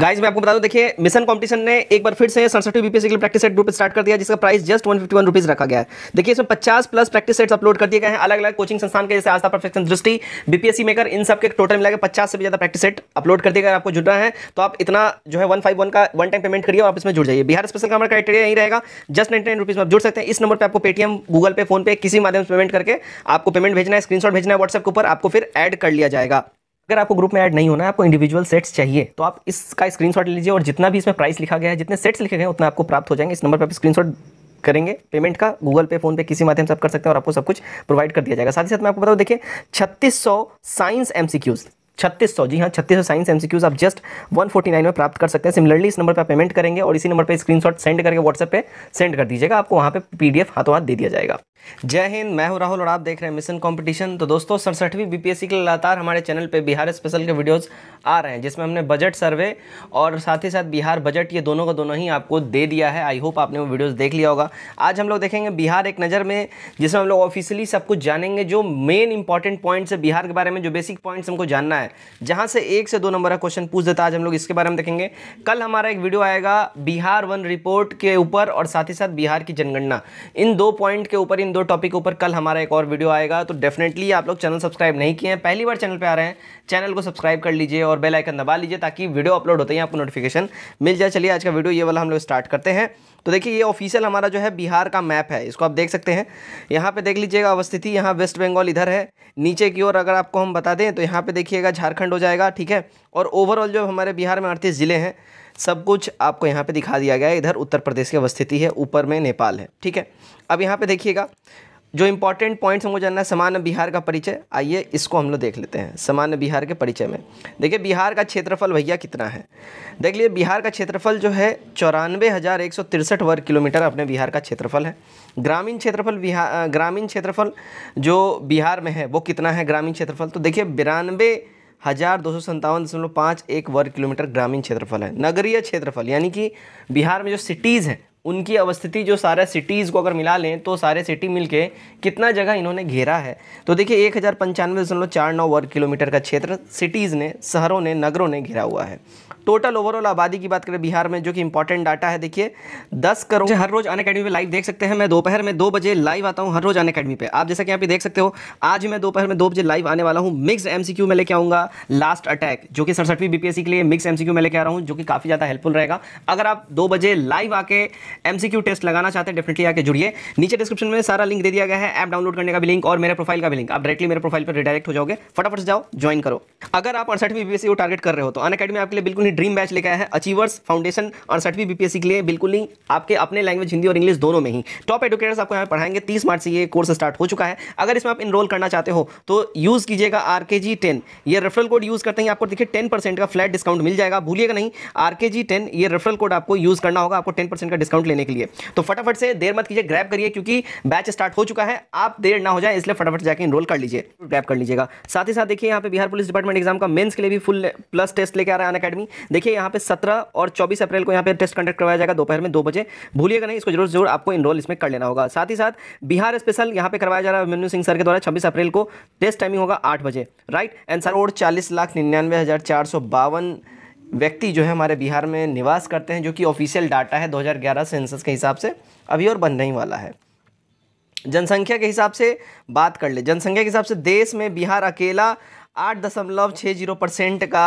guys मैं आपको बता दूं देखिए मिशन कंपटीशन ने एक बार फिर से सड़सठ बीपीएससी के लिए प्रैक्टिस सेट ग्रुप स्टार्ट कर दिया जिसका price just one fifty one rupees रखा गया है देखिए इसमें पचास प्लस प्रैक्टिस सेट्स अपलोड कर दिए गए हैं अलग अलग कोचिंग संस्थान के जैसे Astha perfection Drishti BPSC maker इन सबके टोटल मिलाकर पचास से भी ज्यादा प्रैक्टिस सेट अपलोड कर दिए अगर आपको जुड़ना है तो आप इतना जो है वन फाइव वन का वन टाइम पेमेंट करिए और आप इसमें जुड़ जाइए बिहार स्पेशल का हमारा क्राइटेरिया यही रहेगा जस्ट नाइन रुपीज में आप जुड़ सकते हैं इस नंबर पर आपको पेटीएम गूगल पे फोन पे किसी माध्यम से पेमेंट करके आपको पेमेंट भेजना है स्क्रीनशॉट भेजना है व्हाट्सएप के ऊपर आपको फिर एड कर लिया जाएगा अगर आपको ग्रुप में ऐड नहीं होना है आपको इंडिविजुअल सेट्स चाहिए तो आप इसका स्क्रीनशॉट लीजिए और जितना भी इसमें प्राइस लिखा गया है जितने सेट्स लिखे गए उतना आपको प्राप्त हो जाएंगे इस नंबर पर आप स्क्रीनशॉट करेंगे पेमेंट का गूगल पे फोन पे किसी माध्यम से आप कर सकते हैं और आपको सब कुछ प्रोवाइड कर दिया जाएगा साथ ही साथ मैं आपको बताऊँ देखिए छत्तीस साइंस एम छत्तीस सौ जी हाँ छत्तीस सौ साइंस एमसीक्यूज आप जस्ट 149 में प्राप्त कर सकते हैं सिमिलरली इस नंबर पर पेमेंट करेंगे और इसी नंबर पर स्क्रीनशॉट सेंड करके व्हाट्सएप पे सेंड कर दीजिएगा आपको वहाँ पे पीडीएफ हाथों हाथ दे दिया जाएगा जय हिंद मैं हूं राहुल और आप देख रहे हैं मिशन कंपटीशन तो दोस्तों सड़सठवीं बीपीएससी के लगातार हमारे चैनल पे बिहार स्पेशल के वीडियोस आ रहे हैं जिसमें हमने बजट सर्वे और साथ ही साथ बिहार बजट ये दोनों का दोनों ही आपको दे दिया है आई होप आपने वो वीडियोस देख लिया होगा आज हम लोग देखेंगे बिहार एक नज़र में जिसमें हम लोग ऑफिशियली सब कुछ जानेंगे जो मेन इंपॉर्टेंट पॉइंट्स है बिहार के बारे में जो बेसिक पॉइंट्स हमको जानना है जहाँ से एक से दो नंबर का क्वेश्चन पूछ देता आज हम लोग इसके बारे में देखेंगे कल हमारा एक वीडियो आएगा बिहार वन रिपोर्ट के ऊपर और साथ ही साथ बिहार की जनगणना इन दो पॉइंट के ऊपर इन इन दो टॉपिक ऊपर कल हमारा एक और वीडियो आएगा तो डेफिनेटली आप लोग चैनल सब्सक्राइब नहीं किए हैं पहली बार चैनल पे आ रहे हैं चैनल को सब्सक्राइब कर लीजिए और बेल आइकन दबा लीजिए ताकि वीडियो अपलोड होते हैं आपको नोटिफिकेशन मिल जाए चलिए आज का वीडियो ये वाला हम लोग स्टार्ट करते हैं तो देखिए ये ऑफिशियल हमारा जो है बिहार का मैप है इसको आप देख सकते हैं यहाँ पे देख लीजिएगा अवस्थिति यहाँ वेस्ट बंगाल इधर है नीचे की ओर अगर आपको हम बता दें तो यहाँ पे देखिएगा झारखंड हो जाएगा ठीक है और ओवरऑल जो हमारे बिहार में अड़तीस ज़िले हैं सब कुछ आपको यहाँ पे दिखा दिया गया है इधर उत्तर प्रदेश की अवस्थिति है ऊपर में नेपाल है ठीक है अब यहाँ पे देखिएगा जो इंपॉर्टेंट पॉइंट्स हमको जानना है सामान्य बिहार का परिचय आइए इसको हम लोग देख लेते हैं सामान्य बिहार के परिचय में देखिए बिहार का क्षेत्रफल भैया कितना है देख लीजिए बिहार का क्षेत्रफल जो है चौरानवे हज़ार एक सौ तिरसठ वर्ग किलोमीटर अपने बिहार का क्षेत्रफल है ग्रामीण क्षेत्रफल बिहार ग्रामीण क्षेत्रफल जो बिहार में है वो कितना है ग्रामीण क्षेत्रफल तो देखिए बिरानवे हज़ार दो सौ संतावन दशमलव पाँच एक वर्ग किलोमीटर ग्रामीण क्षेत्रफल है नगरीय क्षेत्रफल यानी कि बिहार में जो सिटीज़ हैं उनकी अवस्थिति जो सारे सिटीज़ को अगर मिला लें तो सारे सिटी मिलके कितना जगह इन्होंने घेरा है तो देखिए एक हज़ार पंचानवे दशमलव चार नौ वर्ग किलोमीटर का क्षेत्र सिटीज़ ने शहरों ने नगरों ने घेरा हुआ है टोटल ओवरऑल आबादी की बात करें बिहार में जो कि इंपॉर्टेंट डाटा है देखिए दस करोड़ हर रोज़ अन अकेडमी लाइव देख सकते हैं मैं दोपहर में दो बजे लाइव आता हूँ हर रोज़ अन अकेडमी पर आप जैसा कि आप देख सकते हो आज मैं दोपहर में दो बजे लाइव आने वाला हूँ मिक्स एम में लेके आऊँगा लास्ट अटैक जो कि सड़सठवीं बी के लिए मिक्स एम में लेके आ रहा हूँ जो कि काफ़ी ज़्यादा हेल्पफुल रहेगा अगर आप दो बजे लाइव आके एमसीक्यू टेस्ट लगाना चाहते हैं डेफिनेटली आके जुड़िए नीचे डिस्क्रिप्शन में सारा लिंक दे दिया गया है ऐप डाउनलोड करने का भी लिंक और मेरे प्रोफाइल का भी लिंक आप डायरेक्टली मेरे प्रोफाइल पर रिडायरेक्ट हो जाओगे फटाफट से जाओ ज्वाइन करो अगर आप अड़सठवीं बीपीएससी को टारगेट कर रहे हो तो अन अकेडमी आपके लिए बिल्कुल ही ड्रीम बैच लेकर है अचीवर्स फाउंडेशन अड़सठवीं बीपीएससी के लिए बिल्कुल ही आपके अपने लैंग्वेज हिंदी और इंग्लिश दोनों में ही टॉप एडुकेटर्स आपको यहाँ पढ़ाएंगे तीस मार्च से ये कोर्स स्टार्ट हो चुका है अगर इसमें आप इनरोल करना चाहते हो तो यूज़ कीजिएगा आर के जी टेन ये रेफरल कोड यूज़ करते हैं आपको देखिए टेन परसेंट का फ्लैट डिस्काउंट मिल जाएगा भूलिएगा नहीं आर के जी टेन ये रेफरल कोड आपको यूज़ करना होगा आपको टेन परसेंट का डिस्काउंट डिस्काउंट लेने के लिए तो फटाफट से देर मत कीजिए ग्रैप करिए क्योंकि बैच स्टार्ट हो चुका है आप देर ना हो जाए इसलिए फटाफट जाकर इनरोल कर लीजिए ग्रैप कर लीजिएगा साथ ही साथ देखिए यहाँ पे बिहार पुलिस डिपार्टमेंट एग्जाम का मेन्स के लिए भी फुल प्लस टेस्ट लेकर आ रहा है अकेडमी देखिए यहाँ पे सत्रह और चौबीस अप्रैल को यहाँ पे टेस्ट कंडक्ट करवाया जाएगा दोपहर में दो बजे भूलिएगा नहीं इसको जरूर जरूर आपको इनरोल इसमें कर लेना होगा साथ ही साथ बिहार स्पेशल यहाँ पे करवाया जा रहा है अभिमन्यू सिंह सर के द्वारा छब्बीस अप्रैल को टेस्ट टाइमिंग होगा आठ बजे राइट एंसर और चालीस लाख निन्यानवे हज़ार चार सौ बावन व्यक्ति जो है हमारे बिहार में निवास करते हैं जो कि ऑफिशियल डाटा है 2011 सेंसस के हिसाब से अभी और बनने ही वाला है जनसंख्या के हिसाब से बात कर ले जनसंख्या के हिसाब से देश में बिहार अकेला आठ दशमलव छः जीरो परसेंट का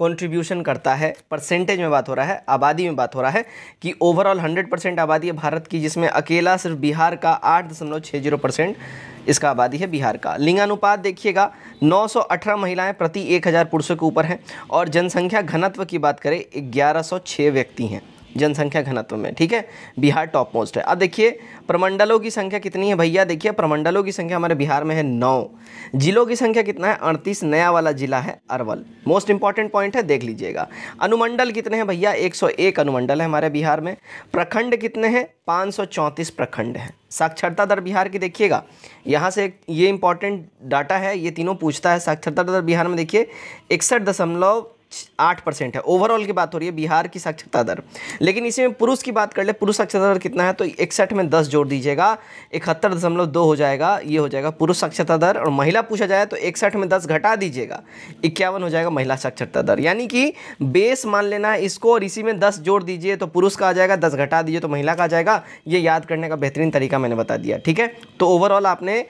कंट्रीब्यूशन करता है परसेंटेज में बात हो रहा है आबादी में बात हो रहा है कि ओवरऑल 100 परसेंट आबादी है भारत की जिसमें अकेला सिर्फ बिहार का आठ दशमलव छः जीरो परसेंट इसका आबादी है बिहार का लिंगानुपात देखिएगा 918 महिलाएं प्रति 1000 पुरुषों के ऊपर हैं और जनसंख्या घनत्व की बात करें 1106 व्यक्ति हैं जनसंख्या घनत्व में ठीक है बिहार टॉप मोस्ट है अब देखिए प्रमंडलों की संख्या कितनी है भैया देखिए प्रमंडलों की संख्या हमारे बिहार में है नौ जिलों की संख्या कितना है अड़तीस नया वाला जिला है अरवल मोस्ट इंपॉर्टेंट पॉइंट है देख लीजिएगा अनुमंडल कितने हैं भैया 101 अनुमंडल है हमारे बिहार में प्रखंड कितने हैं पाँच प्रखंड हैं साक्षरता दर बिहार की देखिएगा यहाँ से ये इंपॉर्टेंट डाटा है ये तीनों पूछता है साक्षरता दर बिहार में देखिए इकसठ दशमलव आठ परसेंट है ओवरऑल की बात हो रही है बिहार की साक्षरता दर लेकिन इसी में पुरुष की बात कर ले पुरुष साक्षरता दर कितना है तो इकसठ में दस जोड़ दीजिएगा इकहत्तर दशमलव दो हो जाएगा ये हो जाएगा पुरुष साक्षरता दर और महिला पूछा जाए तो इकसठ में दस घटा दीजिएगा इक्यावन हो जाएगा महिला साक्षरता दर यानी कि बेस मान लेना है इसको और इसी में दस जोड़ दीजिए तो पुरुष का आ जाएगा दस घटा दीजिए तो महिला का आ जाएगा ये याद करने का बेहतरीन तरीका मैंने बता दिया ठीक है तो ओवरऑल आपने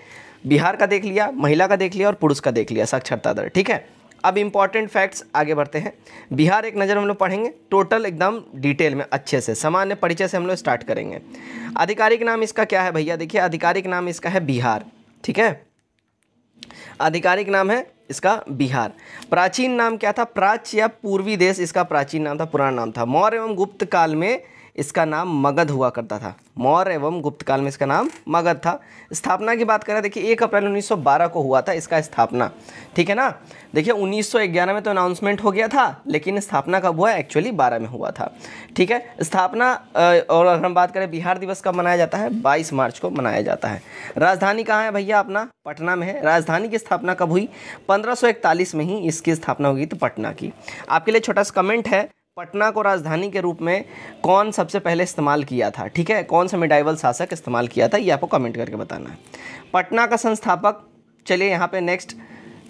बिहार का देख लिया महिला का देख लिया और पुरुष का देख लिया साक्षरता दर ठीक है अब इम्पॉर्टेंट फैक्ट्स आगे बढ़ते हैं बिहार एक नज़र हम लोग पढ़ेंगे टोटल एकदम डिटेल में अच्छे से सामान्य परिचय से हम लोग स्टार्ट करेंगे आधिकारिक नाम इसका क्या है भैया देखिए आधिकारिक नाम इसका है बिहार ठीक है आधिकारिक नाम है इसका बिहार प्राचीन नाम क्या था प्राच्य या पूर्वी देश इसका प्राचीन नाम था पुराना नाम था मौर्य एवं गुप्त काल में इसका नाम मगध हुआ करता था मौर्य एवं गुप्त काल में इसका नाम मगध था स्थापना की बात करें देखिए एक अप्रैल 1912 को हुआ था इसका स्थापना ठीक है ना देखिए 1911 में तो अनाउंसमेंट हो गया था लेकिन स्थापना कब हुआ एक्चुअली 12 में हुआ था ठीक है स्थापना और अगर हम बात करें बिहार दिवस कब मनाया जाता है बाईस मार्च को मनाया जाता है राजधानी कहाँ है भैया अपना पटना में है राजधानी की स्थापना कब हुई पंद्रह में ही इसकी स्थापना होगी तो पटना की आपके लिए छोटा सा कमेंट है पटना को राजधानी के रूप में कौन सबसे पहले इस्तेमाल किया था ठीक है कौन सा मिडाइवल शासक इस्तेमाल किया था ये आपको कमेंट करके बताना है पटना का संस्थापक चलिए यहाँ पे नेक्स्ट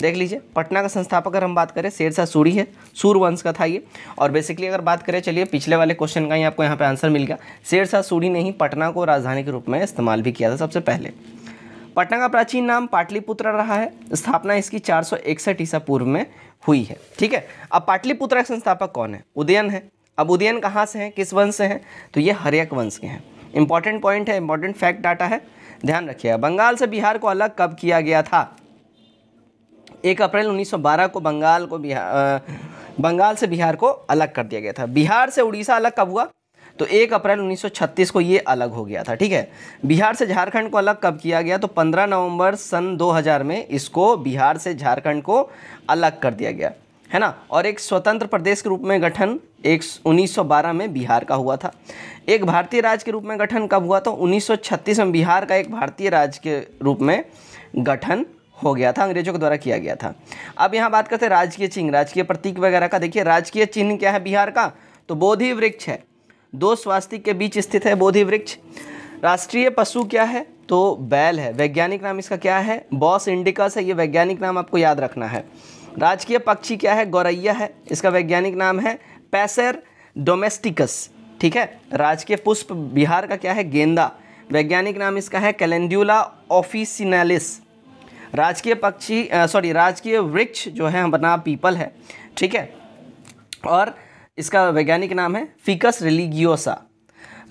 देख लीजिए पटना का संस्थापक अगर हम बात करें शेरशाह सूरी है सूर्यवंश का था ये और बेसिकली अगर बात करें चलिए पिछले वाले क्वेश्चन का ही आपको यहाँ पर आंसर मिल गया शेरशाह सूरी ने ही पटना को राजधानी के रूप में इस्तेमाल भी किया था सबसे पहले पटना का प्राचीन नाम पाटलिपुत्र रहा है स्थापना इसकी चार सौ ईसा पूर्व में हुई है ठीक है अब पाटलिपुत्र के संस्थापक कौन है उदयन है अब उदयन कहाँ से हैं किस वंश से हैं तो ये हरियक वंश के हैं इंपॉर्टेंट पॉइंट है इंपॉर्टेंट फैक्ट डाटा है ध्यान रखिएगा बंगाल से बिहार को अलग कब किया गया था एक अप्रैल 1912 को बंगाल को बिहार बंगाल से बिहार को अलग कर दिया गया था बिहार से उड़ीसा अलग कब हुआ तो एक अप्रैल 1936 को ये अलग हो गया था ठीक है बिहार से झारखंड को अलग कब किया गया तो 15 नवंबर सन 2000 में इसको बिहार से झारखंड को अलग कर दिया गया है ना और एक स्वतंत्र प्रदेश के रूप में गठन एक 1912 में बिहार का हुआ था एक भारतीय राज्य के रूप में गठन कब हुआ तो उन्नीस में बिहार का एक भारतीय राज्य के रूप में गठन हो गया था अंग्रेजों के द्वारा किया गया था अब यहाँ बात करते हैं राजकीय चिन्ह राजकीय प्रतीक वगैरह का देखिए राजकीय चिन्ह क्या है बिहार का तो बोधि वृक्ष है दो स्वास्तिक के बीच स्थित है बोधि वृक्ष राष्ट्रीय पशु क्या है तो बैल है वैज्ञानिक नाम इसका क्या है बॉस इंडिकस है ये वैज्ञानिक नाम आपको याद रखना है राजकीय पक्षी क्या है गौरैया है इसका वैज्ञानिक नाम है पैसर डोमेस्टिकस ठीक है राजकीय पुष्प बिहार का क्या है गेंदा वैज्ञानिक नाम इसका है कैलेंड्यूला ऑफिसिनालिस राजकीय पक्षी सॉरी राजकीय वृक्ष जो है बना पीपल है ठीक है और इसका वैज्ञानिक नाम है फिकस रिलीगियोसा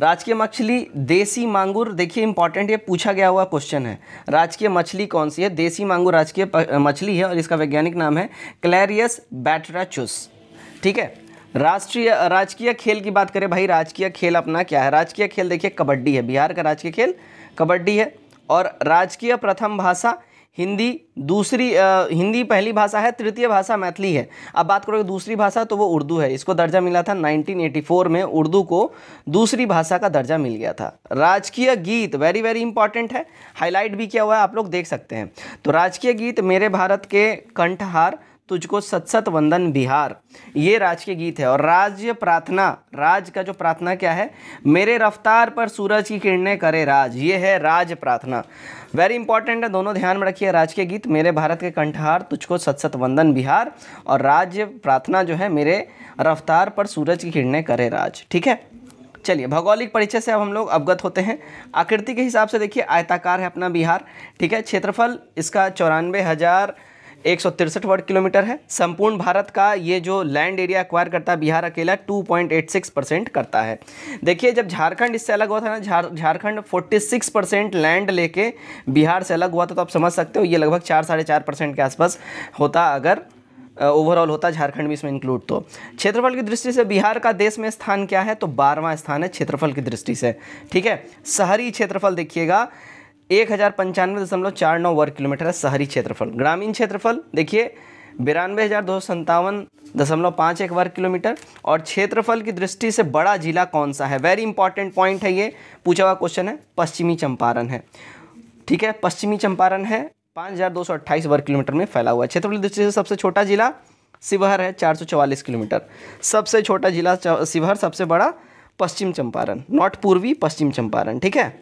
राजकीय मछली देसी मांगुर देखिए इंपॉर्टेंट ये पूछा गया हुआ क्वेश्चन है राजकीय मछली कौन सी है देसी मांगूर राजकीय मछली है और इसका वैज्ञानिक नाम है क्लैरियस बैटराचुस ठीक है राष्ट्रीय राजकीय खेल की बात करें भाई राजकीय खेल अपना क्या है राजकीय खेल देखिए कबड्डी है बिहार का राजकीय खेल कबड्डी है और राजकीय प्रथम भाषा हिंदी दूसरी आ, हिंदी पहली भाषा है तृतीय भाषा मैथिली है अब बात करोगे दूसरी भाषा तो वो उर्दू है इसको दर्जा मिला था 1984 में उर्दू को दूसरी भाषा का दर्जा मिल गया था राजकीय गीत वेरी वेरी इंपॉर्टेंट है हाईलाइट भी किया हुआ है आप लोग देख सकते हैं तो राजकीय गीत मेरे भारत के कंठहार तुझको सत वंदन बिहार ये राज के गीत है और राज्य प्रार्थना राज का जो प्रार्थना क्या है मेरे रफ्तार पर सूरज की किरणें करे राज ये है राज प्रार्थना वेरी इंपॉर्टेंट है दोनों ध्यान में रखिए राज के गीत मेरे भारत के कंठहार तुझको सत सत वंदन बिहार और राज्य प्रार्थना जो है मेरे रफ्तार पर सूरज की किरणें करे राज ठीक है चलिए भौगोलिक परिचय से अब हम लोग अवगत होते हैं आकृति के हिसाब से देखिए आयताकार है अपना बिहार ठीक है क्षेत्रफल इसका चौरानवे हज़ार एक वर्ग किलोमीटर है संपूर्ण भारत का ये जो लैंड एरिया एक्वायर करता है बिहार अकेला 2.86 परसेंट करता है देखिए जब झारखंड इससे अलग हुआ था ना झार झारखंड 46 परसेंट लैंड लेके बिहार से अलग हुआ था तो आप समझ सकते हो ये लगभग चार साढ़े चार परसेंट के आसपास होता अगर ओवरऑल होता झारखंड भी इसमें इंक्लूड तो क्षेत्रफल की दृष्टि से बिहार का देश में स्थान क्या है तो बारहवा स्थान है क्षेत्रफल की दृष्टि से ठीक है शहरी क्षेत्रफल देखिएगा एक हज़ार पंचानवे दशमलव चार नौ वर्ग किलोमीटर है शहरी क्षेत्रफल ग्रामीण क्षेत्रफल देखिए बिरानवे हज़ार दो सौ सत्तावन दशमलव पाँच एक वर्ग किलोमीटर और क्षेत्रफल की दृष्टि से बड़ा जिला कौन सा है वेरी इंपॉर्टेंट पॉइंट है ये पूछा हुआ क्वेश्चन है पश्चिमी चंपारण है ठीक है पश्चिमी चंपारण है पाँच हज़ार दो सौ अट्ठाईस वर्ग किलोमीटर में फैला हुआ है क्षेत्रफल की दृष्टि से सबसे छोटा जिला शिवहर है चार सौ चवालीस किलोमीटर सबसे छोटा जिला शिवहर सबसे बड़ा पश्चिम चंपारण नॉर्थ पूर्वी पश्चिम चंपारण ठीक है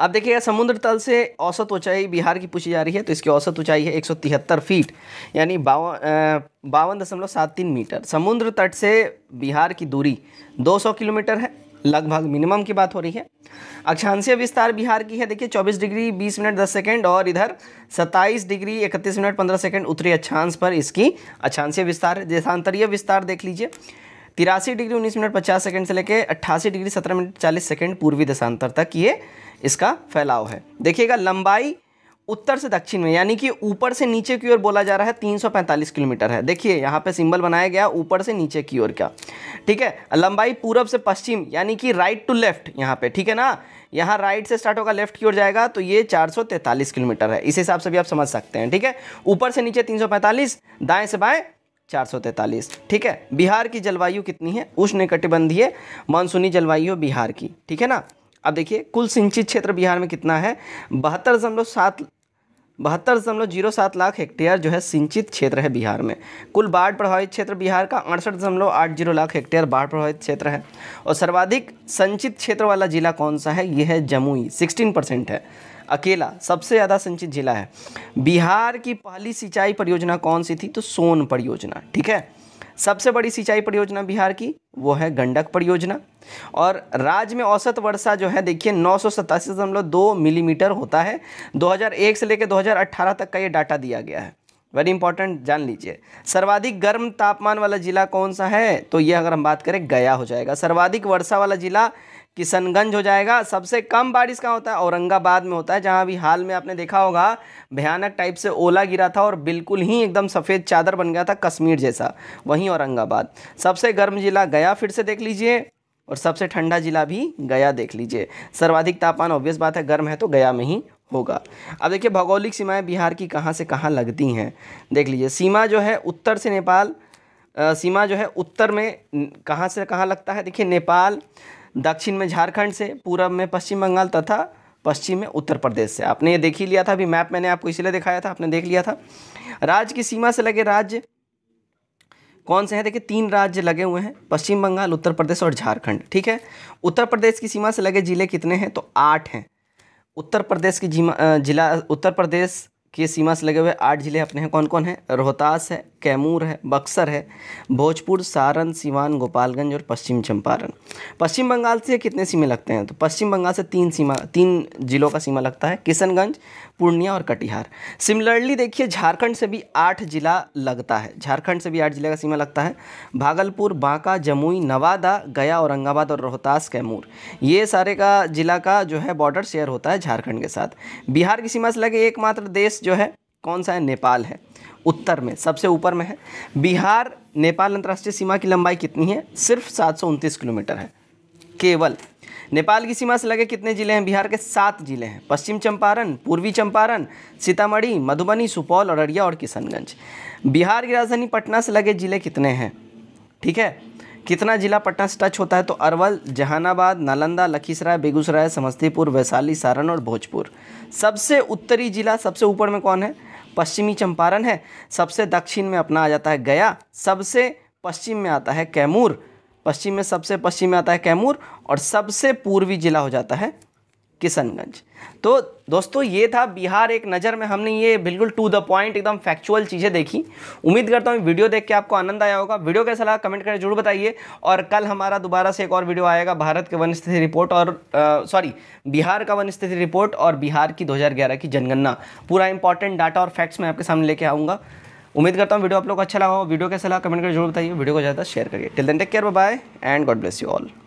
अब देखिएगा समुद्र तल से औसत ऊंचाई बिहार की पूछी जा रही है तो इसकी औसत ऊंचाई है 173 फीट यानी बावन बावन दशमलव सात तीन मीटर समुद्र तट से बिहार की दूरी 200 किलोमीटर है लगभग मिनिमम की बात हो रही है अक्षांशीय विस्तार बिहार की है देखिए 24 डिग्री 20 मिनट 10 सेकंड और इधर 27 डिग्री 31 मिनट 15 सेकंड उत्तरी अक्षांश पर इसकी अक्षांशीय विस्तार देशांतरीय विस्तार देख लीजिए तिरासी डिग्री उन्नीस मिनट पचास सेकंड से लेकर अट्ठासी डिग्री सत्रह मिनट चालीस सेकंड पूर्वी देशांतर तक ये इसका फैलाव है देखिएगा लंबाई उत्तर से दक्षिण में यानी कि ऊपर से नीचे की ओर बोला जा रहा है 345 किलोमीटर है देखिए यहाँ पे सिंबल बनाया गया ऊपर से नीचे की ओर का ठीक है लंबाई पूरब से पश्चिम यानी कि राइट टू लेफ्ट यहाँ पे ठीक है ना यहाँ राइट से स्टार्ट होगा लेफ्ट की ओर जाएगा तो ये 443 किलोमीटर है इस हिसाब से भी आप समझ सकते हैं ठीक है ऊपर से नीचे तीन दाएं से बाएं चार ठीक है बिहार की जलवायु कितनी है उष्ण कटिबंधीय मानसूनी जलवायु बिहार की ठीक है ना अब देखिए कुल सिंचित क्षेत्र बिहार में कितना है बहत्तर दशमलव सात बहत्तर दशमलव जीरो सात लाख हेक्टेयर जो है सिंचित क्षेत्र है बिहार में कुल बाढ़ प्रभावित क्षेत्र बिहार का अड़सठ दशमलव आठ जीरो लाख हेक्टेयर बाढ़ प्रभावित क्षेत्र है और सर्वाधिक संचित क्षेत्र वाला जिला कौन सा है यह है जमुई सिक्सटीन परसेंट है अकेला सबसे ज़्यादा संचित जिला है बिहार की पहली सिंचाई परियोजना कौन सी थी तो सोन परियोजना ठीक है सबसे बड़ी सिंचाई परियोजना बिहार की वो है गंडक परियोजना और राज्य में औसत वर्षा जो है देखिए नौ मिलीमीटर होता है 2001 से लेकर 2018 तक का ये डाटा दिया गया है वेरी इंपॉर्टेंट जान लीजिए सर्वाधिक गर्म तापमान वाला जिला कौन सा है तो यह अगर हम बात करें गया हो जाएगा सर्वाधिक वर्षा वाला जिला किशनगंज हो जाएगा सबसे कम बारिश कहाँ होता है औरंगाबाद में होता है जहाँ अभी हाल में आपने देखा होगा भयानक टाइप से ओला गिरा था और बिल्कुल ही एकदम सफ़ेद चादर बन गया था कश्मीर जैसा वहीं औरंगाबाद सबसे गर्म जिला गया फिर से देख लीजिए और सबसे ठंडा जिला भी गया देख लीजिए सर्वाधिक तापमान ऑब्वियस बात है गर्म है तो गया में ही होगा अब देखिए भौगोलिक सीमाएं बिहार की कहाँ से कहाँ लगती हैं देख लीजिए सीमा जो है उत्तर से नेपाल आ, सीमा जो है उत्तर में कहाँ से कहाँ लगता है देखिए नेपाल दक्षिण में झारखंड से पूर्व में पश्चिम बंगाल तथा पश्चिम में उत्तर प्रदेश से आपने ये देख ही लिया था अभी मैप मैंने आपको इसलिए दिखाया था आपने देख लिया था राज्य की सीमा से लगे राज्य कौन से हैं देखिए तीन राज्य लगे हुए हैं पश्चिम बंगाल उत्तर प्रदेश और झारखंड ठीक है उत्तर प्रदेश की सीमा से लगे ज़िले कितने हैं तो आठ हैं उत्तर प्रदेश की जिला उत्तर प्रदेश की सीमा से लगे हुए आठ ज़िले अपने हैं कौन कौन है रोहतास है कैमूर है बक्सर है भोजपुर सारण सीवान गोपालगंज और पश्चिम चंपारण पश्चिम बंगाल से कितने सीमें लगते हैं तो पश्चिम बंगाल से तीन सीमा तीन जिलों का सीमा लगता है किशनगंज पूर्णिया और कटिहार सिमिलरली देखिए झारखंड से भी आठ जिला लगता है झारखंड से भी आठ जिला का सीमा लगता है भागलपुर बांका जमुई नवादा गया औरंगाबाद और रोहतास कैमूर ये सारे का जिला का जो है बॉर्डर शेयर होता है झारखंड के साथ बिहार की सीमा से लगे एकमात्र देश जो है कौन सा है नेपाल है उत्तर में सबसे ऊपर में है बिहार नेपाल अंतर्राष्ट्रीय सीमा की लंबाई कितनी है सिर्फ सात किलोमीटर है केवल नेपाल की सीमा से लगे कितने ज़िले हैं बिहार के सात ज़िले हैं पश्चिम चंपारण पूर्वी चंपारण सीतामढ़ी मधुबनी सुपौल अररिया और किशनगंज बिहार की राजधानी पटना से लगे ज़िले कितने हैं ठीक है कितना जिला पटना से टच होता है तो अरवल जहानाबाद नालंदा लखीसराय बेगूसराय समस्तीपुर वैशाली सारण और भोजपुर सबसे उत्तरी जिला सबसे ऊपर में कौन है पश्चिमी चंपारण है सबसे दक्षिण में अपना आ जाता है गया सबसे पश्चिम में आता है कैमूर पश्चिम में सबसे पश्चिम में आता है कैमूर और सबसे पूर्वी जिला हो जाता है किशनगंज तो दोस्तों ये था बिहार एक नज़र में हमने ये बिल्कुल टू द पॉइंट एकदम फैक्चुअल चीज़ें देखी उम्मीद करता हूँ वीडियो देख के आपको आनंद आया होगा वीडियो कैसा लगा कमेंट करके जरूर बताइए और कल हमारा दोबारा से एक और वीडियो आएगा भारत के वन स्थिति रिपोर्ट और सॉरी बिहार का वन स्थिति रिपोर्ट और बिहार की दो की जनगणना पूरा इंपॉर्टेंट डाटा और फैक्ट्स मैं आपके सामने लेके आऊँगा उम्मीद करता हूँ वीडियो आप लोग अच्छा लगा हो वीडियो कैसा लगा कमेंट करके जरूर बताइए वीडियो को ज़्यादा शेयर करिए till then take care bye and God bless you all